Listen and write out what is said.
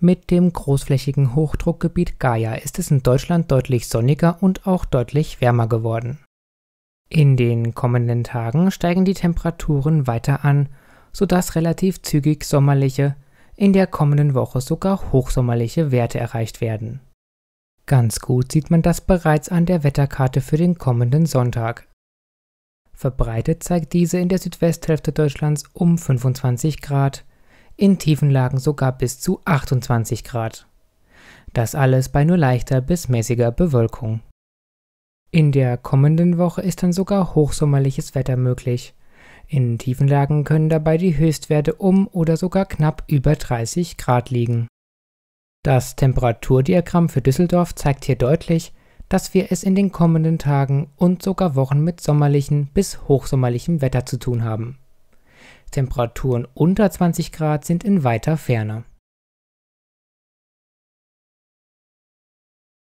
Mit dem großflächigen Hochdruckgebiet Gaia ist es in Deutschland deutlich sonniger und auch deutlich wärmer geworden. In den kommenden Tagen steigen die Temperaturen weiter an, sodass relativ zügig sommerliche, in der kommenden Woche sogar hochsommerliche Werte erreicht werden. Ganz gut sieht man das bereits an der Wetterkarte für den kommenden Sonntag. Verbreitet zeigt diese in der Südwesthälfte Deutschlands um 25 Grad, in tiefen Lagen sogar bis zu 28 Grad. Das alles bei nur leichter bis mäßiger Bewölkung. In der kommenden Woche ist dann sogar hochsommerliches Wetter möglich. In tiefen Lagen können dabei die Höchstwerte um oder sogar knapp über 30 Grad liegen. Das Temperaturdiagramm für Düsseldorf zeigt hier deutlich, dass wir es in den kommenden Tagen und sogar Wochen mit sommerlichen bis hochsommerlichem Wetter zu tun haben. Temperaturen unter 20 Grad sind in weiter Ferne.